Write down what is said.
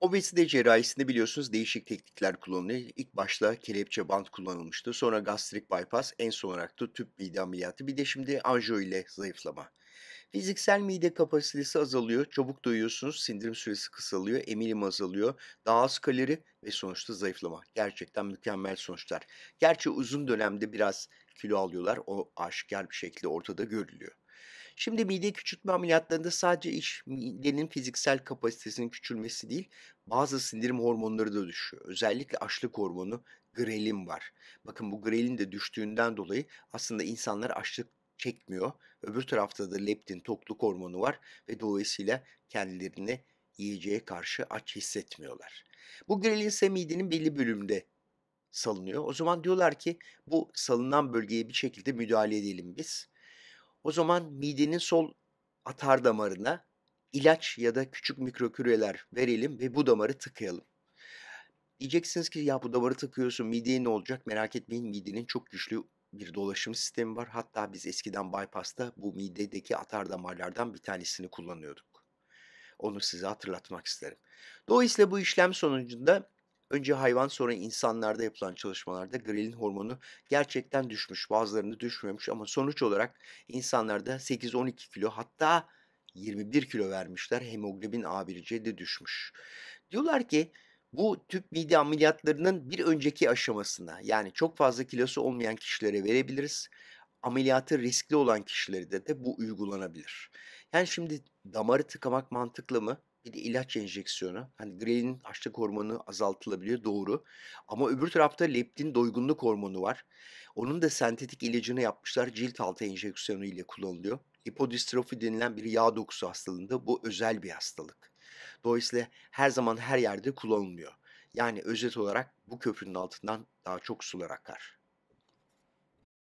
Obezite cerrahisinde biliyorsunuz değişik teknikler kullanılıyor. İlk başta kelepçe bant kullanılmıştı. Sonra gastrik bypass, en son olarak da tüp mide ameliyatı. Bir de şimdi anjiyo ile zayıflama. Fiziksel mide kapasitesi azalıyor, çabuk doyuyorsunuz, sindirim süresi kısalıyor, eminim azalıyor, daha az kalori ve sonuçta zayıflama. Gerçekten mükemmel sonuçlar. Gerçi uzun dönemde biraz kilo alıyorlar, o aşikar bir şekilde ortada görülüyor. Şimdi mide küçültme ameliyatlarında sadece iş midenin fiziksel kapasitesinin küçülmesi değil, bazı sindirim hormonları da düşüyor. Özellikle açlık hormonu grelin var. Bakın bu grelin de düştüğünden dolayı aslında insanlar açlık çekmiyor. Öbür tarafta da leptin tokluk hormonu var ve dolayısıyla kendilerini yiyeceğe karşı aç hissetmiyorlar. Bu grelin ise midenin belli bölümde salınıyor. O zaman diyorlar ki bu salınan bölgeye bir şekilde müdahale edelim biz. O zaman midenin sol atar damarına ilaç ya da küçük mikroküreler verelim ve bu damarı tıkayalım. Diyeceksiniz ki ya bu damarı tıkıyorsun mideye ne olacak? Merak etmeyin midenin çok güçlü bir dolaşım sistemi var. Hatta biz eskiden bypass'ta bu midedeki atar damarlardan bir tanesini kullanıyorduk. Onu size hatırlatmak isterim. Dolayısıyla bu işlem sonucunda Önce hayvan sonra insanlarda yapılan çalışmalarda grelin hormonu gerçekten düşmüş. Bazılarında düşmemiş ama sonuç olarak insanlarda 8-12 kilo hatta 21 kilo vermişler. Hemoglobin A1C de düşmüş. Diyorlar ki bu tüp mide ameliyatlarının bir önceki aşamasına yani çok fazla kilosu olmayan kişilere verebiliriz. Ameliyatı riskli olan kişilerde de bu uygulanabilir. Yani şimdi damarı tıkamak mantıklı mı? bir de ilaç enjeksiyonu. Hani grelin açlık hormonu azaltılabiliyor doğru. Ama öbür tarafta leptin doygunluk hormonu var. Onun da sentetik ilacını yapmışlar cilt altı enjeksiyonu ile kullanılıyor. Hipodistrofi denilen bir yağ dokusu hastalığında bu özel bir hastalık. Dolayısıyla her zaman her yerde kullanılmıyor. Yani özet olarak bu köprünün altından daha çok sular akar.